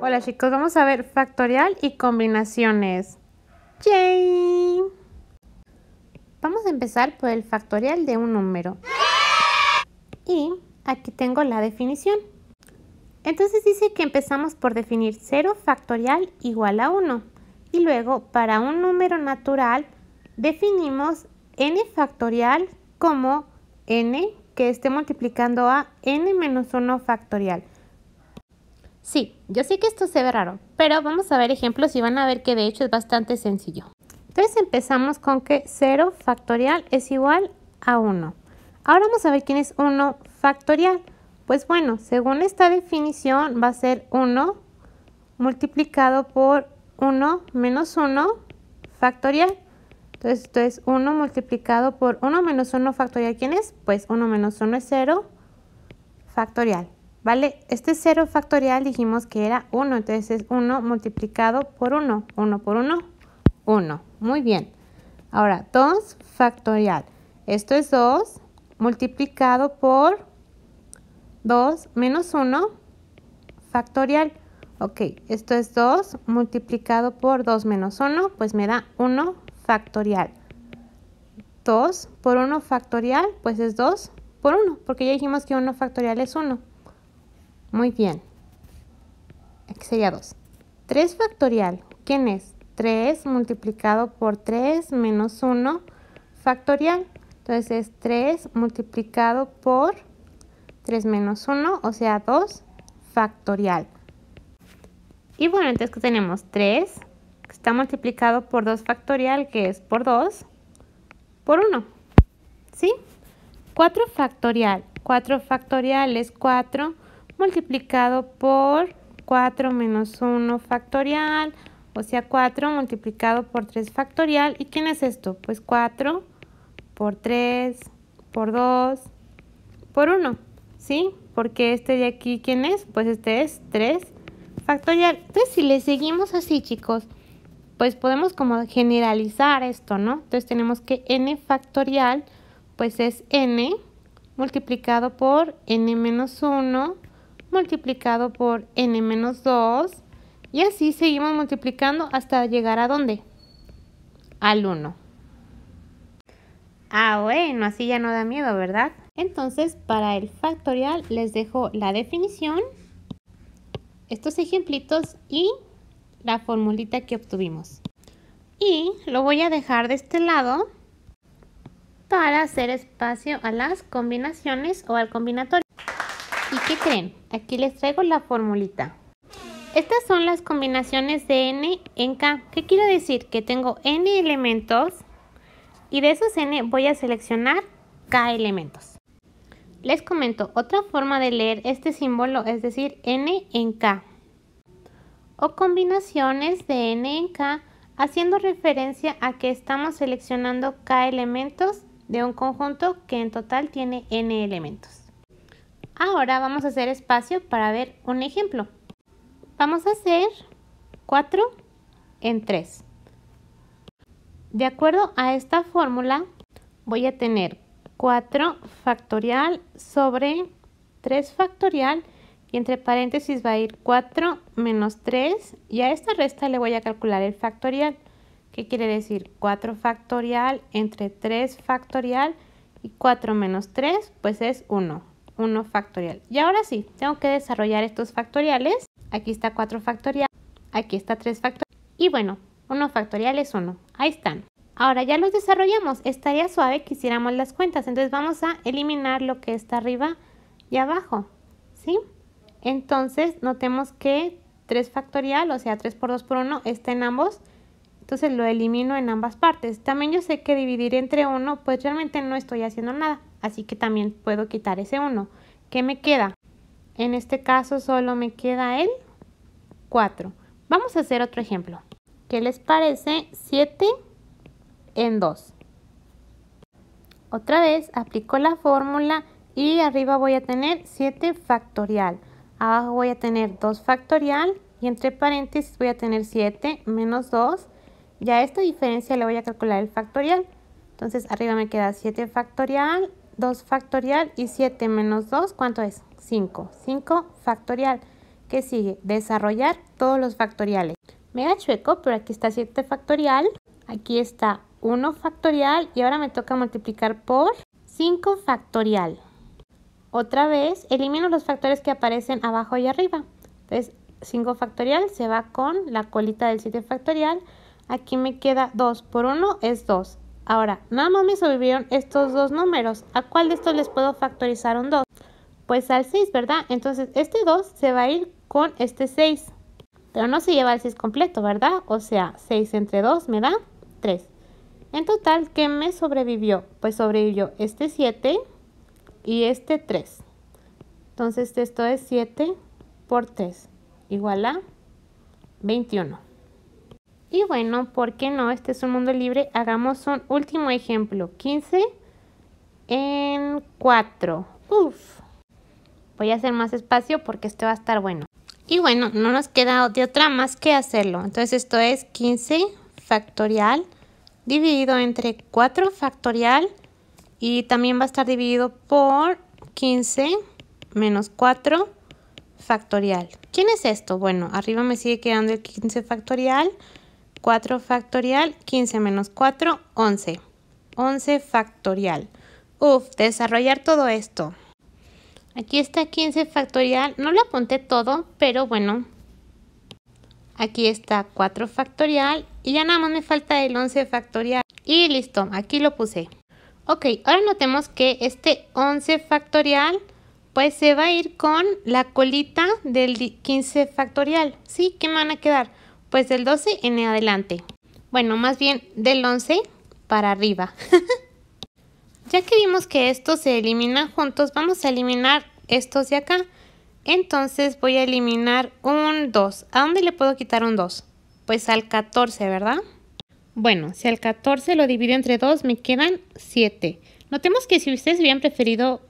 Hola chicos, vamos a ver factorial y combinaciones. ¡Yay! Vamos a empezar por el factorial de un número. Y aquí tengo la definición. Entonces dice que empezamos por definir 0 factorial igual a 1. Y luego para un número natural definimos n factorial como n que esté multiplicando a n menos 1 factorial. Sí, yo sé que esto se ve raro, pero vamos a ver ejemplos y van a ver que de hecho es bastante sencillo. Entonces empezamos con que 0 factorial es igual a 1. Ahora vamos a ver quién es 1 factorial. Pues bueno, según esta definición va a ser 1 multiplicado por 1 menos 1 factorial. Entonces esto es 1 multiplicado por 1 menos 1 factorial. ¿Quién es? Pues 1 menos 1 es 0 factorial. ¿vale? Este 0 factorial dijimos que era 1, entonces es 1 multiplicado por 1, 1 por 1, 1. Muy bien. Ahora, 2 factorial. Esto es 2 multiplicado por 2 menos 1 factorial. Ok, esto es 2 multiplicado por 2 menos 1, pues me da 1 factorial. 2 por 1 factorial, pues es 2 por 1, porque ya dijimos que 1 factorial es 1. Muy bien. Aquí sería 2. 3 factorial, ¿quién es? 3 multiplicado por 3 menos 1 factorial. Entonces es 3 multiplicado por 3 menos 1, o sea 2 factorial. Y bueno, entonces que tenemos 3 que está multiplicado por 2 factorial, que es por 2, por 1. ¿Sí? 4 factorial. 4 factorial es 4 multiplicado por 4 menos 1 factorial, o sea 4 multiplicado por 3 factorial. ¿Y quién es esto? Pues 4 por 3, por 2, por 1, ¿sí? Porque este de aquí, ¿quién es? Pues este es 3 factorial. Entonces, si le seguimos así, chicos, pues podemos como generalizar esto, ¿no? Entonces tenemos que n factorial, pues es n multiplicado por n menos 1 multiplicado por n menos 2 y así seguimos multiplicando hasta llegar a dónde? Al 1. Ah, bueno, así ya no da miedo, ¿verdad? Entonces, para el factorial les dejo la definición, estos ejemplitos y la formulita que obtuvimos. Y lo voy a dejar de este lado para hacer espacio a las combinaciones o al combinatorio. ¿Y qué creen? Aquí les traigo la formulita. Estas son las combinaciones de n en k. ¿Qué quiero decir? Que tengo n elementos y de esos n voy a seleccionar k elementos. Les comento, otra forma de leer este símbolo es decir n en k o combinaciones de n en k haciendo referencia a que estamos seleccionando k elementos de un conjunto que en total tiene n elementos. Ahora vamos a hacer espacio para ver un ejemplo. Vamos a hacer 4 en 3. De acuerdo a esta fórmula, voy a tener 4 factorial sobre 3 factorial y entre paréntesis va a ir 4 menos 3 y a esta resta le voy a calcular el factorial. ¿Qué quiere decir? 4 factorial entre 3 factorial y 4 menos 3 pues es 1. 1 factorial. Y ahora sí, tengo que desarrollar estos factoriales. Aquí está 4 factorial, aquí está 3 factorial. Y bueno, 1 factorial es 1. Ahí están. Ahora ya los desarrollamos. Estaría suave que hiciéramos las cuentas. Entonces vamos a eliminar lo que está arriba y abajo. ¿Sí? Entonces notemos que 3 factorial, o sea 3 por 2 por 1, está en ambos. Entonces lo elimino en ambas partes. También yo sé que dividir entre 1 pues realmente no estoy haciendo nada. Así que también puedo quitar ese 1. ¿Qué me queda? En este caso solo me queda el 4. Vamos a hacer otro ejemplo. ¿Qué les parece? 7 en 2. Otra vez aplico la fórmula y arriba voy a tener 7 factorial. Abajo voy a tener 2 factorial y entre paréntesis voy a tener 7 menos 2 ya a esta diferencia le voy a calcular el factorial. Entonces arriba me queda 7 factorial, 2 factorial y 7 menos 2, ¿cuánto es? 5. 5 factorial. ¿Qué sigue? Desarrollar todos los factoriales. Mega chueco, pero aquí está 7 factorial, aquí está 1 factorial y ahora me toca multiplicar por 5 factorial. Otra vez, elimino los factores que aparecen abajo y arriba. Entonces, 5 factorial se va con la colita del 7 factorial Aquí me queda 2 por 1 es 2. Ahora, nada más me sobrevivieron estos dos números. ¿A cuál de estos les puedo factorizar un 2? Pues al 6, ¿verdad? Entonces este 2 se va a ir con este 6. Pero no se lleva el 6 completo, ¿verdad? O sea, 6 entre 2 me da 3. En total, ¿qué me sobrevivió? Pues sobrevivió este 7 y este 3. Entonces esto es 7 por 3 igual a 21. Y bueno, ¿por qué no? Este es un mundo libre. Hagamos un último ejemplo. 15 en 4. Uf. Voy a hacer más espacio porque este va a estar bueno. Y bueno, no nos queda de otra más que hacerlo. Entonces esto es 15 factorial dividido entre 4 factorial y también va a estar dividido por 15 menos 4 factorial. ¿Quién es esto? Bueno, arriba me sigue quedando el 15 factorial. 4 factorial, 15 menos 4, 11. 11 factorial. Uf, desarrollar todo esto. Aquí está 15 factorial. No lo apunté todo, pero bueno. Aquí está 4 factorial. Y ya nada más me falta el 11 factorial. Y listo, aquí lo puse. Ok, ahora notemos que este 11 factorial pues se va a ir con la colita del 15 factorial. ¿Sí? ¿Qué me van a quedar? pues del 12 en adelante. Bueno, más bien del 11 para arriba. ya que vimos que estos se eliminan juntos, vamos a eliminar estos de acá. Entonces voy a eliminar un 2. ¿A dónde le puedo quitar un 2? Pues al 14, ¿verdad? Bueno, si al 14 lo divido entre 2, me quedan 7. Notemos que si ustedes hubieran preferido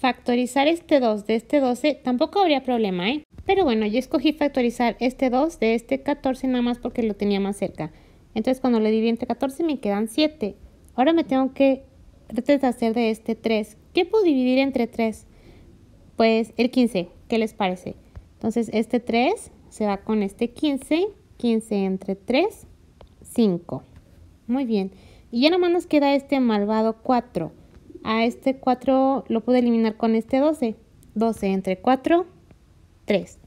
factorizar este 2 de este 12, tampoco habría problema, ¿eh? Pero bueno, yo escogí factorizar este 2 de este 14 nada más porque lo tenía más cerca. Entonces cuando le dividí entre 14 me quedan 7. Ahora me tengo que deshacer de este 3. ¿Qué puedo dividir entre 3? Pues el 15. ¿Qué les parece? Entonces este 3 se va con este 15. 15 entre 3, 5. Muy bien. Y ya nomás nos queda este malvado 4. A este 4 lo puedo eliminar con este 12. 12 entre 4, 3.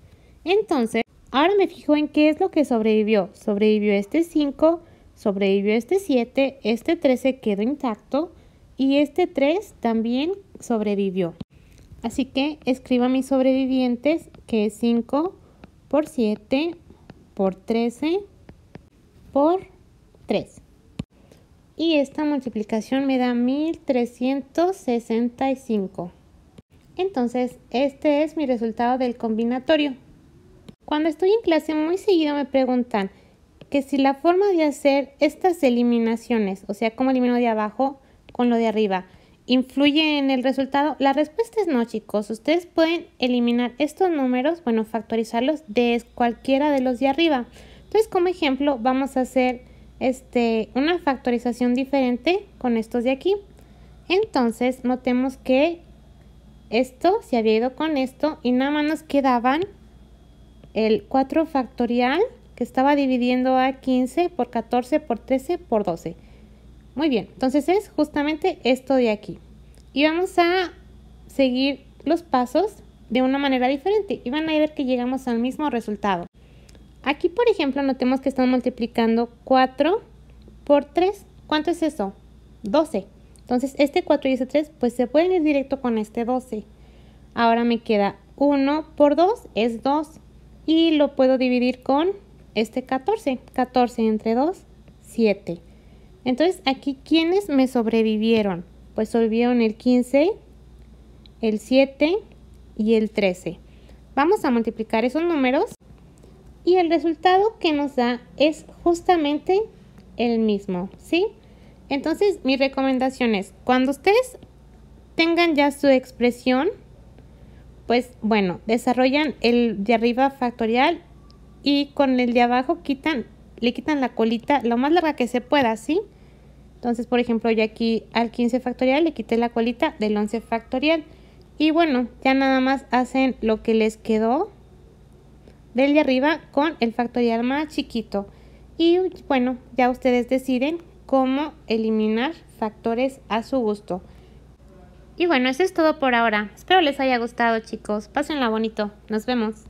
Entonces, ahora me fijo en qué es lo que sobrevivió. Sobrevivió este 5, sobrevivió este 7, este 13 quedó intacto y este 3 también sobrevivió. Así que escriba mis sobrevivientes, que es 5 por 7 por 13 por 3. Y esta multiplicación me da 1365. Entonces, este es mi resultado del combinatorio. Cuando estoy en clase muy seguido me preguntan que si la forma de hacer estas eliminaciones, o sea, cómo elimino de abajo con lo de arriba, influye en el resultado? La respuesta es no, chicos. Ustedes pueden eliminar estos números, bueno, factorizarlos de cualquiera de los de arriba. Entonces, como ejemplo, vamos a hacer este, una factorización diferente con estos de aquí. Entonces, notemos que esto, se había ido con esto y nada más nos quedaban el 4 factorial que estaba dividiendo a 15 por 14 por 13 por 12. Muy bien, entonces es justamente esto de aquí. Y vamos a seguir los pasos de una manera diferente y van a ver que llegamos al mismo resultado. Aquí, por ejemplo, notemos que estamos multiplicando 4 por 3. ¿Cuánto es eso? 12. Entonces este 4 y este 3 pues se pueden ir directo con este 12. Ahora me queda 1 por 2 es 2 y lo puedo dividir con este 14. 14 entre 2, 7. Entonces aquí ¿quiénes me sobrevivieron? Pues sobrevivieron el 15, el 7 y el 13. Vamos a multiplicar esos números y el resultado que nos da es justamente el mismo, ¿sí? Entonces, mi recomendación es, cuando ustedes tengan ya su expresión, pues bueno, desarrollan el de arriba factorial y con el de abajo quitan, le quitan la colita lo más larga que se pueda, ¿sí? Entonces, por ejemplo, yo aquí al 15 factorial le quité la colita del 11 factorial. Y bueno, ya nada más hacen lo que les quedó del de arriba con el factorial más chiquito. Y bueno, ya ustedes deciden cómo eliminar factores a su gusto. Y bueno, eso es todo por ahora. Espero les haya gustado chicos. Pásenla bonito. Nos vemos.